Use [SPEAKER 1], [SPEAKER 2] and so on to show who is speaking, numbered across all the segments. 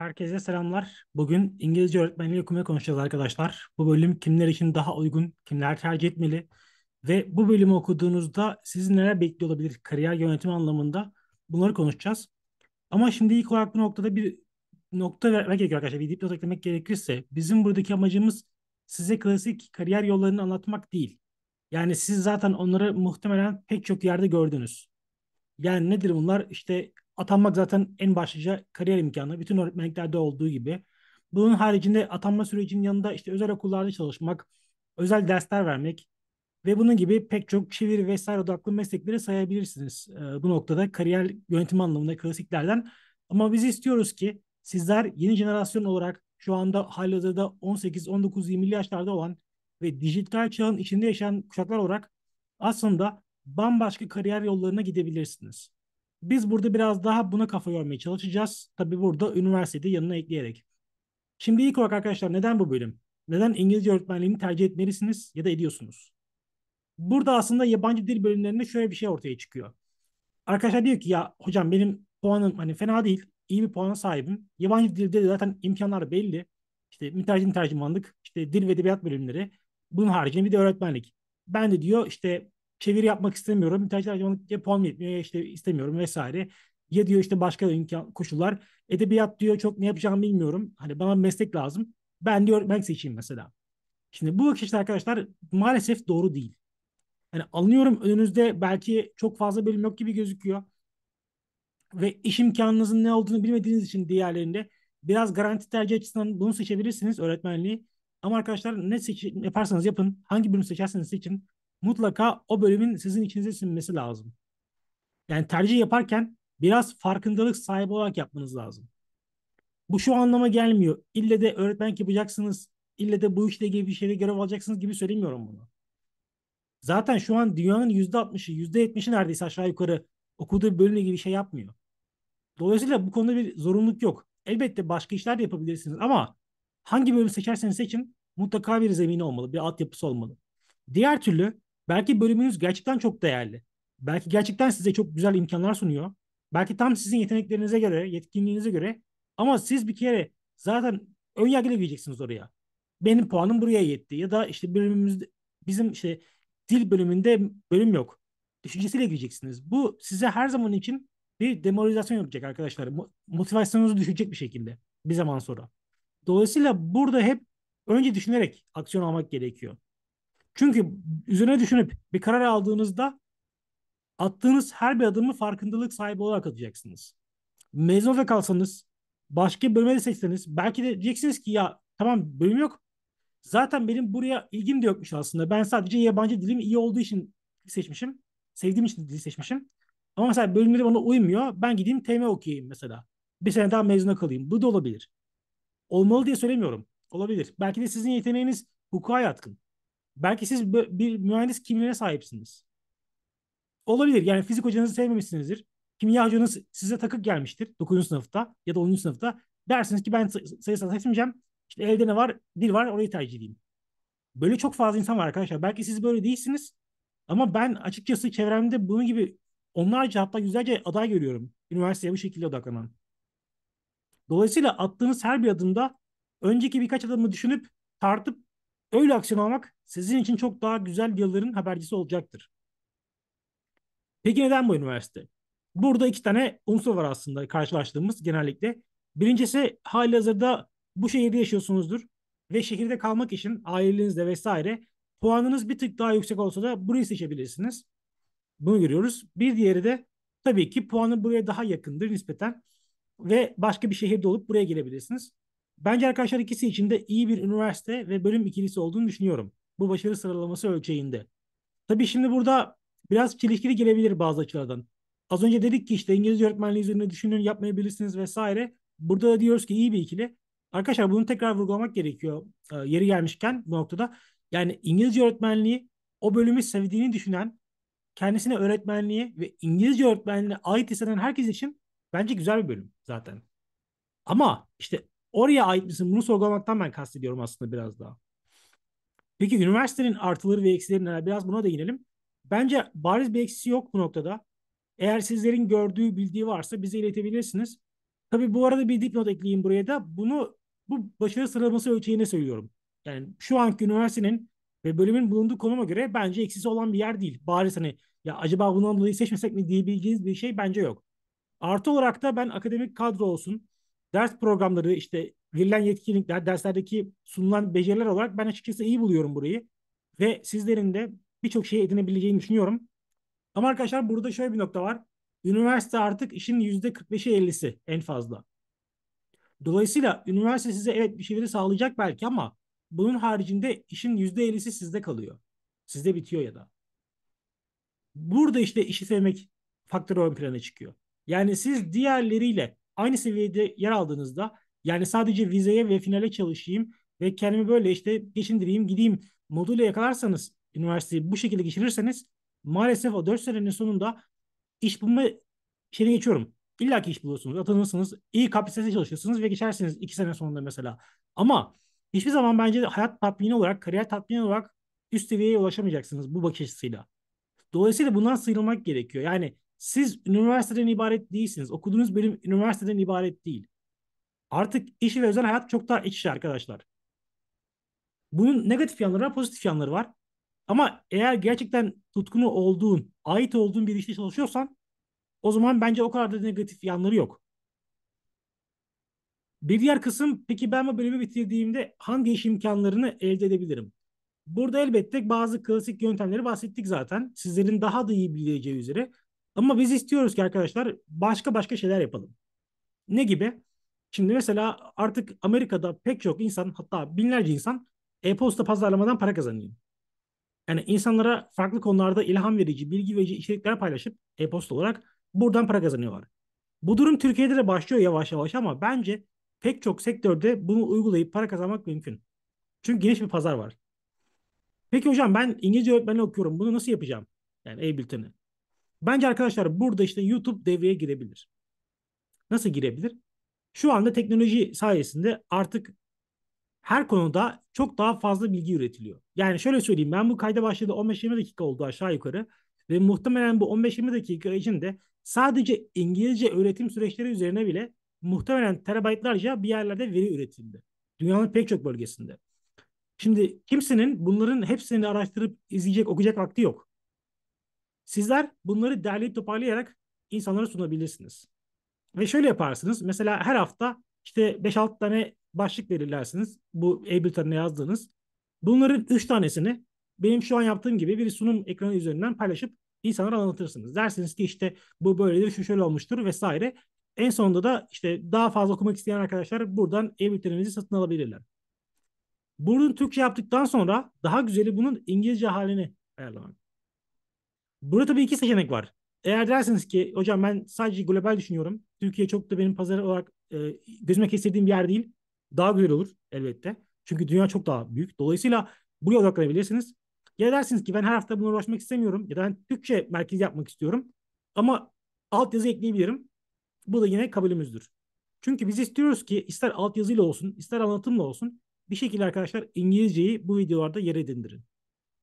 [SPEAKER 1] Herkese selamlar. Bugün İngilizce öğretmenliği okumaya konuşacağız arkadaşlar. Bu bölüm kimler için daha uygun, kimler tercih etmeli ve bu bölümü okuduğunuzda sizi neler bekliyor olabilir kariyer yönetimi anlamında bunları konuşacağız. Ama şimdi ilk olarak bu noktada bir nokta vermek gerekiyor arkadaşlar. Bir dipnot eklemek gerekirse bizim buradaki amacımız size klasik kariyer yollarını anlatmak değil. Yani siz zaten onları muhtemelen pek çok yerde gördünüz. Yani nedir bunlar? İşte atanmak zaten en başlıca kariyer imkanı. Bütün öğretmenliklerde olduğu gibi. Bunun haricinde atanma sürecinin yanında işte özel okullarda çalışmak, özel dersler vermek ve bunun gibi pek çok çeviri vesaire odaklı meslekleri sayabilirsiniz. Ee, bu noktada kariyer yönetimi anlamında klasiklerden. Ama biz istiyoruz ki sizler yeni jenerasyon olarak şu anda halihazırda 18, 19, 20 yaşlarda olan ve dijital çağın içinde yaşayan kuşaklar olarak aslında bambaşka kariyer yollarına gidebilirsiniz. Biz burada biraz daha buna kafa yormaya çalışacağız. Tabi burada üniversitede yanına ekleyerek. Şimdi ilk olarak arkadaşlar neden bu bölüm? Neden İngilizce öğretmenliğini tercih etmelisiniz ya da ediyorsunuz? Burada aslında yabancı dil bölümlerinde şöyle bir şey ortaya çıkıyor. Arkadaşlar diyor ki ya hocam benim puanım hani fena değil. iyi bir puana sahibim. Yabancı dilde de zaten imkanlar belli. İşte mütercim tercümanlık, işte dil ve edebiyat bölümleri. Bunun haricinde bir de öğretmenlik. Ben de diyor işte çeviri yapmak istemiyorum. İnternet tercümanlık puan yetmiyor işte istemiyorum vesaire. Ya diyor işte başka imkan, koşullar. Edebiyat diyor çok ne yapacağımı bilmiyorum. Hani bana meslek lazım. Ben diyor ben seçeyim mesela. Şimdi bu bakış işte arkadaşlar maalesef doğru değil. Yani anlıyorum önünüzde belki çok fazla bölüm yok gibi gözüküyor. Ve iş imkanınızın ne olduğunu bilmediğiniz için diğerlerinde biraz garanti tercih açısından bunu seçebilirsiniz öğretmenliği. Ama arkadaşlar ne seç yaparsanız yapın, hangi bölüm seçerseniz seçin mutlaka o bölümün sizin içinize sinmesi lazım. Yani tercih yaparken biraz farkındalık sahibi olarak yapmanız lazım. Bu şu anlama gelmiyor. İlle de öğretmenlik yapacaksınız, ille de bu işle ilgili bir şeyle görev alacaksınız gibi söylemiyorum bunu. Zaten şu an dünyanın %60'ı, %70'i neredeyse aşağı yukarı okuduğu bölümle ilgili bir şey yapmıyor. Dolayısıyla bu konuda bir zorunluluk yok. Elbette başka işler de yapabilirsiniz ama hangi bölümü seçerseniz seçin mutlaka bir zemini olmalı, bir altyapısı olmalı. Diğer türlü Belki bölümünüz gerçekten çok değerli. Belki gerçekten size çok güzel imkanlar sunuyor. Belki tam sizin yeteneklerinize göre, yetkinliğinize göre. Ama siz bir kere zaten ön yargıyla gireceksiniz oraya. Benim puanım buraya yetti. Ya da işte bölümümüzde bizim işte dil bölümünde bölüm yok. Düşüncesiyle gireceksiniz. Bu size her zaman için bir demoralizasyon yapacak arkadaşlar. Motivasyonunuzu düşecek bir şekilde bir zaman sonra. Dolayısıyla burada hep önce düşünerek aksiyon almak gerekiyor. Çünkü üzerine düşünüp bir karar aldığınızda attığınız her bir adımı farkındalık sahibi olarak atacaksınız. Mezun da kalsanız, başka bölüme de seçseniz belki de diyeceksiniz ki ya tamam bölüm yok. Zaten benim buraya ilgim de yokmuş aslında. Ben sadece yabancı dilim iyi olduğu için seçmişim. Sevdiğim için dili seçmişim. Ama mesela bölümleri bana uymuyor. Ben gideyim TM okuyayım mesela. Bir sene daha mezuna kalayım. Bu da olabilir. Olmalı diye söylemiyorum. Olabilir. Belki de sizin yeteneğiniz hukuka yatkın. Belki siz bir mühendis kimliğine sahipsiniz. Olabilir. Yani fizik hocanızı sevmemişsinizdir. Kimya hocanız size takık gelmiştir 9. sınıfta ya da 10. sınıfta. Dersiniz ki ben sayısal seçmeyeceğim. İşte elde ne var? Dil var. Orayı tercih edeyim. Böyle çok fazla insan var arkadaşlar. Belki siz böyle değilsiniz. Ama ben açıkçası çevremde bunun gibi onlarca hatta yüzlerce aday görüyorum. Üniversiteye bu şekilde odaklanan. Dolayısıyla attığınız her bir adımda önceki birkaç adımı düşünüp tartıp Öyle aksiyon almak sizin için çok daha güzel yılların habercisi olacaktır. Peki neden bu üniversite? Burada iki tane unsur var aslında karşılaştığımız genellikle. Birincisi hali hazırda bu şehirde yaşıyorsunuzdur ve şehirde kalmak için ailenizle vesaire puanınız bir tık daha yüksek olsa da burayı seçebilirsiniz. Bunu görüyoruz. Bir diğeri de tabii ki puanı buraya daha yakındır nispeten ve başka bir şehirde olup buraya gelebilirsiniz. Bence arkadaşlar ikisi için de iyi bir üniversite ve bölüm ikilisi olduğunu düşünüyorum. Bu başarı sıralaması ölçeğinde. Tabii şimdi burada biraz çelişkili gelebilir bazı açılardan. Az önce dedik ki işte İngilizce öğretmenliği üzerine düşünün yapmayabilirsiniz vesaire. Burada da diyoruz ki iyi bir ikili. Arkadaşlar bunu tekrar vurgulamak gerekiyor e, yeri gelmişken bu noktada. Yani İngilizce öğretmenliği o bölümü sevdiğini düşünen, kendisine öğretmenliği ve İngilizce öğretmenliğine ait hisseden herkes için bence güzel bir bölüm zaten. Ama işte oraya ait misin? Bunu sorgulamaktan ben kastediyorum aslında biraz daha. Peki üniversitenin artıları ve eksileri neler? Biraz buna da değinelim. Bence bariz bir eksisi yok bu noktada. Eğer sizlerin gördüğü, bildiği varsa bize iletebilirsiniz. Tabii bu arada bir dipnot ekleyeyim buraya da. Bunu bu başarı sıralaması ölçeğine söylüyorum. Yani şu anki üniversitenin ve bölümün bulunduğu konuma göre bence eksisi olan bir yer değil. Bariz hani ya acaba bundan dolayı seçmesek mi Bildiğiniz bir şey bence yok. Artı olarak da ben akademik kadro olsun, ders programları işte verilen yetkinlikler, derslerdeki sunulan beceriler olarak ben açıkçası iyi buluyorum burayı. Ve sizlerin de birçok şey edinebileceğini düşünüyorum. Ama arkadaşlar burada şöyle bir nokta var. Üniversite artık işin %45'i 50'si en fazla. Dolayısıyla üniversite size evet bir şeyleri sağlayacak belki ama bunun haricinde işin %50'si sizde kalıyor. Sizde bitiyor ya da. Burada işte işi sevmek faktör ön plana çıkıyor. Yani siz diğerleriyle aynı seviyede yer aldığınızda yani sadece vizeye ve finale çalışayım ve kendimi böyle işte geçindireyim gideyim moduyla yakalarsanız üniversiteyi bu şekilde geçirirseniz maalesef o 4 senenin sonunda iş bulma şeyine geçiyorum. İlla ki iş buluyorsunuz, atanırsınız, iyi kapasitede çalışırsınız ve geçersiniz 2 sene sonunda mesela. Ama hiçbir zaman bence hayat tatmini olarak, kariyer tatmini olarak üst seviyeye ulaşamayacaksınız bu bakış açısıyla. Dolayısıyla bundan sıyrılmak gerekiyor. Yani siz üniversiteden ibaret değilsiniz. Okuduğunuz bölüm üniversiteden ibaret değil. Artık işi ve özel hayat çok daha iç içe arkadaşlar. Bunun negatif yanları var, pozitif yanları var. Ama eğer gerçekten tutkunu olduğun, ait olduğun bir işte çalışıyorsan o zaman bence o kadar da negatif yanları yok. Bir diğer kısım peki ben bu bölümü bitirdiğimde hangi iş imkanlarını elde edebilirim? Burada elbette bazı klasik yöntemleri bahsettik zaten. Sizlerin daha da iyi bileceği üzere ama biz istiyoruz ki arkadaşlar başka başka şeyler yapalım. Ne gibi? Şimdi mesela artık Amerika'da pek çok insan hatta binlerce insan e-posta pazarlamadan para kazanıyor. Yani insanlara farklı konularda ilham verici, bilgi verici içerikler paylaşıp e-posta olarak buradan para kazanıyorlar. Bu durum Türkiye'de de başlıyor yavaş yavaş ama bence pek çok sektörde bunu uygulayıp para kazanmak mümkün. Çünkü geniş bir pazar var. Peki hocam ben İngilizce öğretmenliği okuyorum. Bunu nasıl yapacağım? Yani e-bülteni. Bence arkadaşlar burada işte YouTube devreye girebilir. Nasıl girebilir? Şu anda teknoloji sayesinde artık her konuda çok daha fazla bilgi üretiliyor. Yani şöyle söyleyeyim ben bu kayda başladı 15-20 dakika oldu aşağı yukarı ve muhtemelen bu 15-20 dakika içinde sadece İngilizce öğretim süreçleri üzerine bile muhtemelen terabaytlarca bir yerlerde veri üretildi. Dünyanın pek çok bölgesinde. Şimdi kimsenin bunların hepsini araştırıp izleyecek, okuyacak vakti yok. Sizler bunları derleyip toparlayarak insanlara sunabilirsiniz. Ve şöyle yaparsınız. Mesela her hafta işte 5-6 tane başlık belirlersiniz. Bu Ableton'a yazdığınız. Bunların 3 tanesini benim şu an yaptığım gibi bir sunum ekranı üzerinden paylaşıp insanlara anlatırsınız. Dersiniz ki işte bu böyledir, şu şöyle olmuştur vesaire. En sonunda da işte daha fazla okumak isteyen arkadaşlar buradan Ableton'imizi satın alabilirler. Bunun Türkçe yaptıktan sonra daha güzeli bunun İngilizce halini ayarlamak. Burada tabii iki seçenek var. Eğer dersiniz ki hocam ben sadece global düşünüyorum. Türkiye çok da benim pazar olarak e, gözüme kestirdiğim bir yer değil. Daha güzel olur elbette. Çünkü dünya çok daha büyük. Dolayısıyla buraya odaklanabilirsiniz. Ya dersiniz ki ben her hafta bunu uğraşmak istemiyorum. Ya da ben Türkçe merkez yapmak istiyorum. Ama altyazı ekleyebilirim. Bu da yine kabulümüzdür. Çünkü biz istiyoruz ki ister altyazıyla olsun, ister anlatımla olsun bir şekilde arkadaşlar İngilizceyi bu videolarda yere edindirin.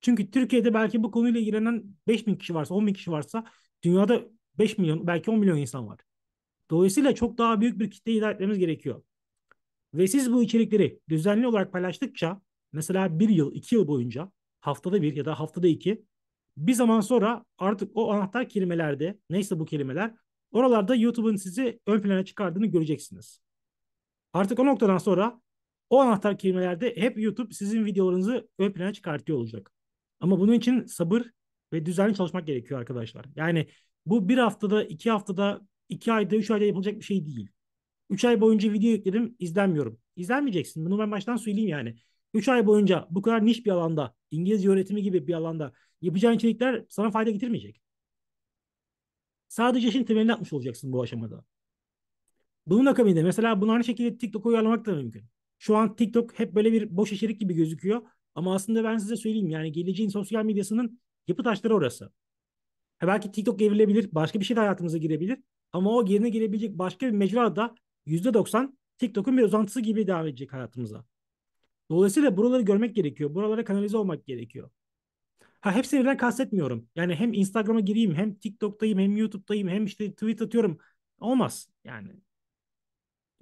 [SPEAKER 1] Çünkü Türkiye'de belki bu konuyla ilgilenen 5 bin kişi varsa 10 bin kişi varsa dünyada 5 milyon belki 10 milyon insan var. Dolayısıyla çok daha büyük bir kitle idare etmemiz gerekiyor. Ve siz bu içerikleri düzenli olarak paylaştıkça mesela bir yıl, iki yıl boyunca haftada bir ya da haftada iki bir zaman sonra artık o anahtar kelimelerde neyse bu kelimeler oralarda YouTube'un sizi ön plana çıkardığını göreceksiniz. Artık o noktadan sonra o anahtar kelimelerde hep YouTube sizin videolarınızı ön plana çıkartıyor olacak. Ama bunun için sabır ve düzenli çalışmak gerekiyor arkadaşlar. Yani bu bir haftada, iki haftada, iki ayda, üç ayda yapılacak bir şey değil. Üç ay boyunca video yükledim, izlenmiyorum. İzlenmeyeceksin. Bunu ben baştan söyleyeyim yani. Üç ay boyunca bu kadar niş bir alanda, İngilizce öğretimi gibi bir alanda yapacağın içerikler sana fayda getirmeyecek. Sadece şimdi temelini atmış olacaksın bu aşamada. Bunun akabinde mesela bunu aynı şekilde TikTok'u uyarlamak da mümkün. Şu an TikTok hep böyle bir boş içerik gibi gözüküyor. Ama aslında ben size söyleyeyim yani geleceğin sosyal medyasının yapı taşları orası. Ha belki TikTok evrilebilir, başka bir şey de hayatımıza girebilir. Ama o yerine girebilecek başka bir mecra da %90 TikTok'un bir uzantısı gibi devam edecek hayatımıza. Dolayısıyla buraları görmek gerekiyor. Buralara kanalize olmak gerekiyor. Ha hepsini birden kastetmiyorum. Yani hem Instagram'a gireyim, hem TikTok'tayım, hem YouTube'dayım, hem işte tweet atıyorum. Olmaz yani.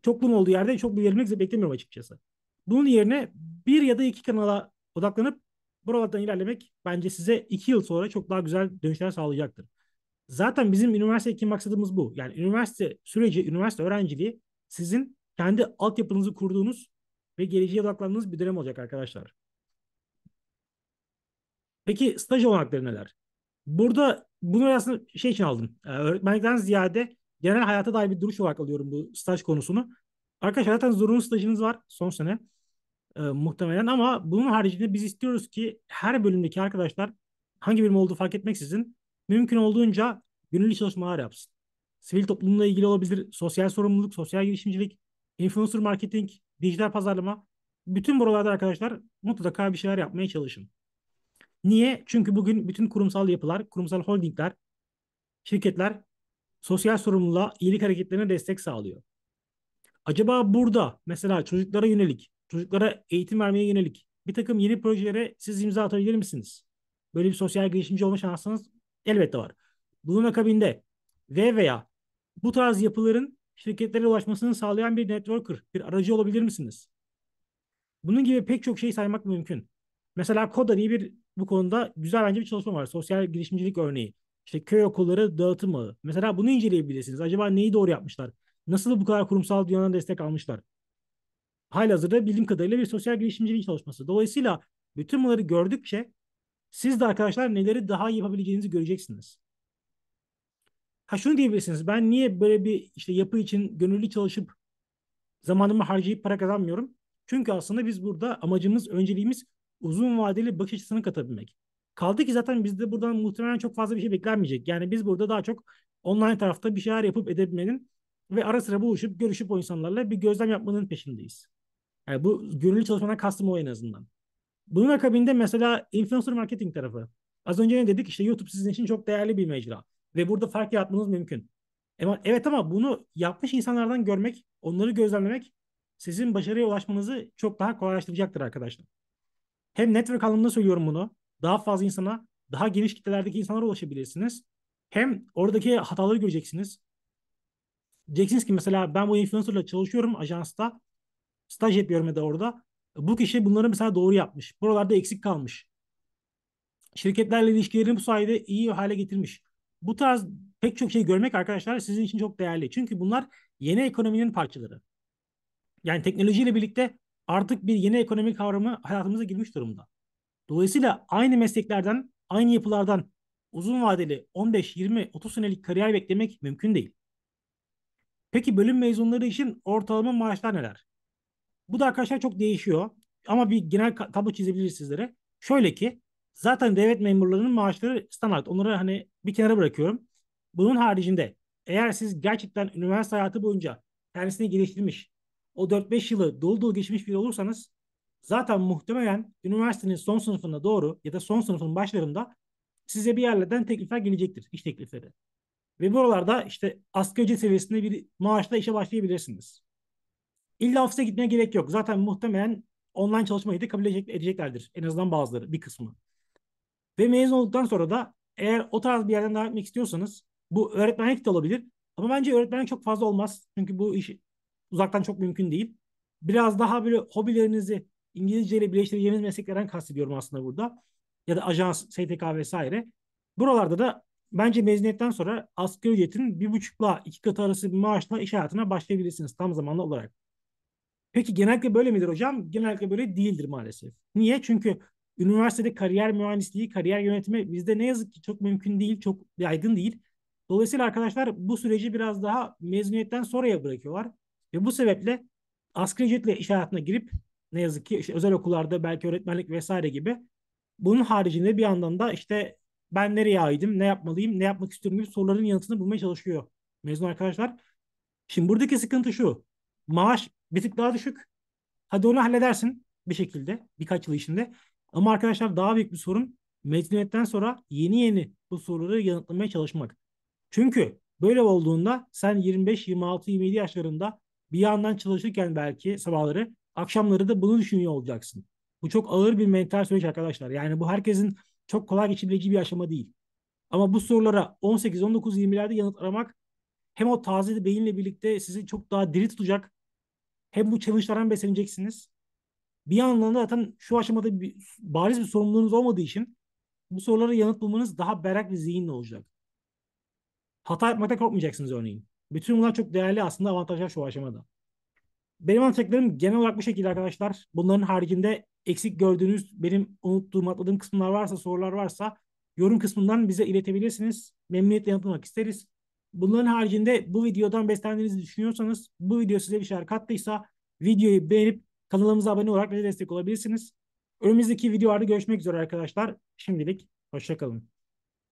[SPEAKER 1] Çokluğun olduğu yerde çok bir verimlilik beklemiyorum açıkçası. Bunun yerine bir ya da iki kanala odaklanıp buralardan ilerlemek bence size 2 yıl sonra çok daha güzel dönüşler sağlayacaktır. Zaten bizim üniversitedeki maksadımız bu. Yani üniversite süreci, üniversite öğrenciliği sizin kendi altyapınızı kurduğunuz ve geleceğe odaklandığınız bir dönem olacak arkadaşlar. Peki staj olanakları neler? Burada bunu aslında şey için aldım. Ee, öğretmenlikten ziyade genel hayata dair bir duruş olarak alıyorum bu staj konusunu. Arkadaşlar zaten zorunlu stajınız var son sene e, muhtemelen ama bunun haricinde biz istiyoruz ki her bölümdeki arkadaşlar hangi bölüm olduğu fark etmeksizin mümkün olduğunca gönüllü çalışmalar yapsın. Sivil toplumla ilgili olabilir, sosyal sorumluluk, sosyal girişimcilik, influencer marketing, dijital pazarlama. Bütün buralarda arkadaşlar mutlaka bir şeyler yapmaya çalışın. Niye? Çünkü bugün bütün kurumsal yapılar, kurumsal holdingler, şirketler sosyal sorumluluğa, iyilik hareketlerine destek sağlıyor. Acaba burada mesela çocuklara yönelik çocuklara eğitim vermeye yönelik bir takım yeni projelere siz imza atabilir misiniz? Böyle bir sosyal girişimci olma şansınız elbette var. Bunun akabinde ve veya bu tarz yapıların şirketlere ulaşmasını sağlayan bir networker, bir aracı olabilir misiniz? Bunun gibi pek çok şey saymak mümkün. Mesela Koda diye bir bu konuda güzel bence bir çalışma var. Sosyal girişimcilik örneği. İşte köy okulları dağıtım ağı. Mesela bunu inceleyebilirsiniz. Acaba neyi doğru yapmışlar? Nasıl bu kadar kurumsal dünyadan destek almışlar? halihazırda bildiğim kadarıyla bir sosyal girişimciliğin çalışması. Dolayısıyla bütün bunları gördükçe siz de arkadaşlar neleri daha iyi yapabileceğinizi göreceksiniz. Ha şunu diyebilirsiniz. Ben niye böyle bir işte yapı için gönüllü çalışıp zamanımı harcayıp para kazanmıyorum? Çünkü aslında biz burada amacımız, önceliğimiz uzun vadeli bakış açısını katabilmek. Kaldı ki zaten bizde buradan muhtemelen çok fazla bir şey beklenmeyecek. Yani biz burada daha çok online tarafta bir şeyler yapıp edebilmenin ve ara sıra buluşup görüşüp o insanlarla bir gözlem yapmanın peşindeyiz. Yani bu gönüllü çalışmadan kastım o en azından. Bunun akabinde mesela influencer marketing tarafı. Az önce ne dedik? işte YouTube sizin için çok değerli bir mecra. Ve burada fark yaratmanız mümkün. Evet ama bunu yapmış insanlardan görmek, onları gözlemlemek sizin başarıya ulaşmanızı çok daha kolaylaştıracaktır arkadaşlar. Hem network anlamında söylüyorum bunu. Daha fazla insana, daha geniş kitlelerdeki insanlara ulaşabilirsiniz. Hem oradaki hataları göreceksiniz. Diyeceksiniz ki mesela ben bu influencerla çalışıyorum ajansta Staj yapıyorum ya da orada. Bu kişi bunları mesela doğru yapmış. Buralarda eksik kalmış. Şirketlerle ilişkilerini bu sayede iyi hale getirmiş. Bu tarz pek çok şey görmek arkadaşlar sizin için çok değerli. Çünkü bunlar yeni ekonominin parçaları. Yani teknolojiyle birlikte artık bir yeni ekonomi kavramı hayatımıza girmiş durumda. Dolayısıyla aynı mesleklerden, aynı yapılardan uzun vadeli 15, 20, 30 senelik kariyer beklemek mümkün değil. Peki bölüm mezunları için ortalama maaşlar neler? Bu da arkadaşlar çok değişiyor. Ama bir genel tablo çizebiliriz sizlere. Şöyle ki zaten devlet memurlarının maaşları standart. Onları hani bir kenara bırakıyorum. Bunun haricinde eğer siz gerçekten üniversite hayatı boyunca kendisini geliştirmiş, o 4-5 yılı dolu dolu geçmiş biri olursanız zaten muhtemelen üniversitenin son sınıfında doğru ya da son sınıfın başlarında size bir yerlerden teklifler gelecektir, iş teklifleri. Ve buralarda işte asgari ücret seviyesinde bir maaşla işe başlayabilirsiniz. İlla ofise gitmeye gerek yok. Zaten muhtemelen online çalışmayı da kabul edeceklerdir. En azından bazıları, bir kısmı. Ve mezun olduktan sonra da eğer o tarz bir yerden devam etmek istiyorsanız bu öğretmenlik de olabilir. Ama bence öğretmenlik çok fazla olmaz. Çünkü bu iş uzaktan çok mümkün değil. Biraz daha böyle hobilerinizi İngilizce ile birleştireceğiniz mesleklerden kastediyorum aslında burada. Ya da ajans, STK vesaire. Buralarda da bence mezuniyetten sonra asgari ücretin bir buçukla iki katı arası bir maaşla iş hayatına başlayabilirsiniz tam zamanlı olarak. Peki genellikle böyle midir hocam? Genellikle böyle değildir maalesef. Niye? Çünkü üniversitede kariyer mühendisliği, kariyer yönetimi bizde ne yazık ki çok mümkün değil, çok yaygın değil. Dolayısıyla arkadaşlar bu süreci biraz daha mezuniyetten sonraya bırakıyorlar. Ve bu sebeple asgari ücretle iş hayatına girip ne yazık ki işte özel okullarda belki öğretmenlik vesaire gibi bunun haricinde bir yandan da işte ben nereye aydım, ne yapmalıyım, ne yapmak istiyorum gibi soruların yanıtını bulmaya çalışıyor mezun arkadaşlar. Şimdi buradaki sıkıntı şu. Maaş bir tık daha düşük. Hadi onu halledersin bir şekilde birkaç yıl içinde. Ama arkadaşlar daha büyük bir sorun mezuniyetten sonra yeni yeni bu soruları yanıtlamaya çalışmak. Çünkü böyle olduğunda sen 25, 26, 27 yaşlarında bir yandan çalışırken belki sabahları akşamları da bunu düşünüyor olacaksın. Bu çok ağır bir mental süreç arkadaşlar. Yani bu herkesin çok kolay geçebileceği bir aşama değil. Ama bu sorulara 18, 19, 20'lerde yanıt aramak hem o taze beyinle birlikte sizi çok daha diri tutacak hem bu hem besleneceksiniz. Bir yandan da zaten şu aşamada bir, bariz bir sorumluluğunuz olmadığı için bu soruları yanıt bulmanız daha berrak bir zihinle olacak. Hata yapmakta korkmayacaksınız örneğin. Bütün bunlar çok değerli aslında avantajlar şu aşamada. Benim anlatacaklarım genel olarak bu şekilde arkadaşlar. Bunların haricinde eksik gördüğünüz, benim unuttuğum, atladığım kısımlar varsa, sorular varsa yorum kısmından bize iletebilirsiniz. Memnuniyetle yanıtlamak isteriz. Bunların haricinde bu videodan beslendiğinizi düşünüyorsanız, bu video size bir şeyler kattıysa videoyu beğenip kanalımıza abone olarak bize destek olabilirsiniz. Önümüzdeki videolarda görüşmek üzere arkadaşlar. Şimdilik hoşçakalın.